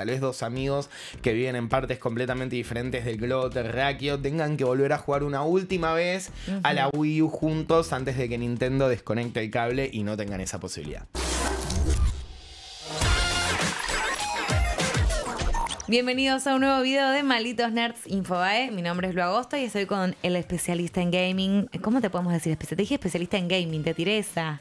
tal vez dos amigos que viven en partes completamente diferentes del globo terráqueo tengan que volver a jugar una última vez a la Wii U juntos antes de que Nintendo desconecte el cable y no tengan esa posibilidad. Bienvenidos a un nuevo video de Malitos Nerds Infobae. Mi nombre es Lu Agosto y estoy con el especialista en gaming. ¿Cómo te podemos decir? Te dije especialista en gaming, te tiré Está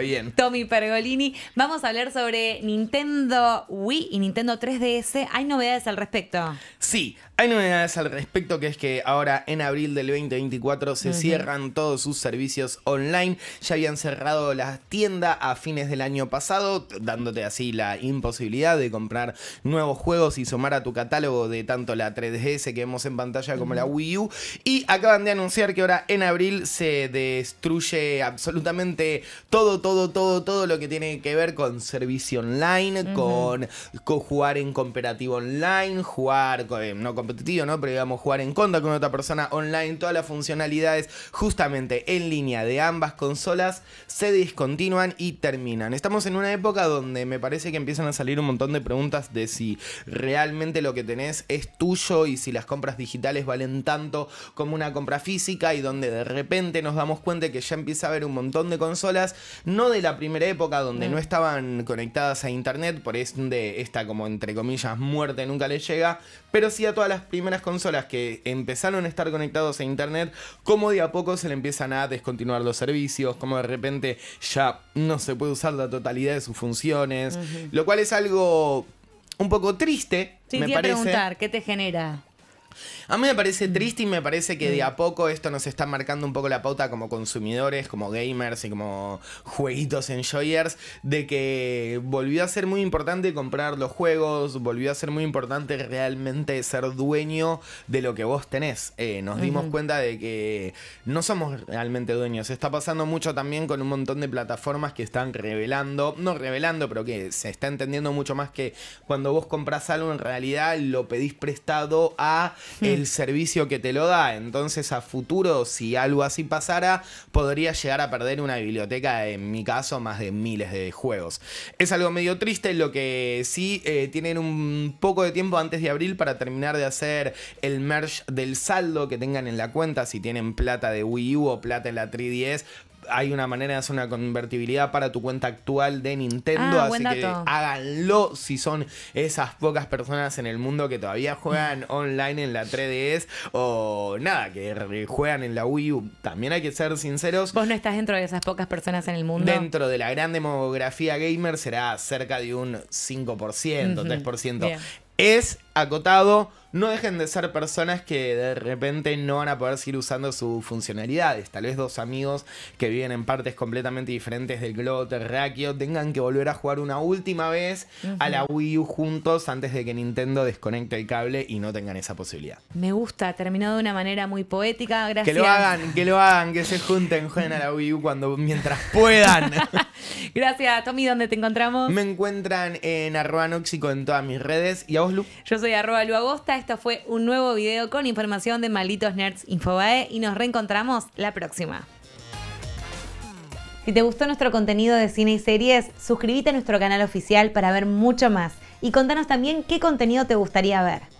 bien. Tommy Pergolini. Vamos a hablar sobre Nintendo Wii y Nintendo 3DS. ¿Hay novedades al respecto? Sí, hay novedades al respecto, que es que ahora en abril del 2024 se cierran todos sus servicios online. Ya habían cerrado la tienda a fines del año pasado, dándote así la imposibilidad de comprar nuevos juegos y sumar a tu catálogo de tanto la 3DS que vemos en pantalla como la Wii U. Y acaban de anunciar que ahora en abril se destruye absolutamente todo, todo, todo, todo lo que tiene que ver con servicio online, con, jugar en cooperativo online, jugar, eh, no competitivo, ¿no? Pero digamos, jugar en contra con otra persona online, todas las funcionalidades justamente en línea de ambas consolas se discontinúan y terminan. Estamos en una época donde me parece que empiezan a salir un montón de preguntas de si realmente lo que tenés es tuyo y si las compras digitales valen tanto como una compra física y donde de repente nos damos cuenta que ya empieza a haber un montón de consolas, no de la primera época donde mm. no estaban conectadas a internet, por es de esta como entre comillas muerte nunca les llega, pero sí a todas las primeras consolas que empezaron a estar conectados a internet, como de a poco se le empiezan a descontinuar los servicios, como de repente ya no se puede usar la totalidad de sus funciones, lo cual es algo un poco triste. Sí, me preguntar, ¿qué te genera? A mí me parece mm. triste y me parece que de mm. a poco esto nos está marcando un poco la pauta como consumidores, como gamers y como jueguitos enjoyers, de que volvió a ser muy importante comprar los juegos, volvió a ser muy importante realmente ser dueño de lo que vos tenés. Eh, nos dimos cuenta de que no somos realmente dueños. Está pasando mucho también con un montón de plataformas que están revelando, no revelando, pero que se está entendiendo mucho más que cuando vos compras algo en realidad lo pedís prestado a Mm. el servicio que te lo da. Entonces, a futuro, si algo así pasara, podría llegar a perder una biblioteca, en mi caso, más de miles de juegos. Es algo medio triste, lo que sí eh, tienen un poco de tiempo antes de abril para terminar de hacer el merge del saldo que tengan en la cuenta, si tienen plata de Wii U o plata en la 3DS hay una manera de hacer una convertibilidad para tu cuenta actual de Nintendo. Ah, así que háganlo si son esas pocas personas en el mundo que todavía juegan online en la 3DS o nada, que juegan en la Wii U. También hay que ser sinceros. Vos no estás dentro de esas pocas personas en el mundo. Dentro de la gran demografía gamer será cerca de un 5%, 3%. Es acotado. No dejen de ser personas que de repente no van a poder seguir usando sus funcionalidades. Tal vez dos amigos que viven en partes completamente diferentes del globo terráqueo tengan que volver a jugar una última vez a la Wii U juntos antes de que Nintendo desconecte el cable y no tengan esa posibilidad. Me gusta, terminado de una manera muy poética. Gracias. Que lo hagan, que lo hagan, que se junten, jueguen a la Wii U cuando mientras puedan. gracias, Tommy, ¿dónde te encontramos? Me encuentran en arroba en todas mis redes. ¿Y a vos, Lu? soy arroba luagosta. Esto fue un nuevo video con información de Malditos Nerds Infobae y nos reencontramos la próxima. Si te gustó nuestro contenido de cine y series, suscríbete a nuestro canal oficial para ver mucho más y contanos también qué contenido te gustaría ver.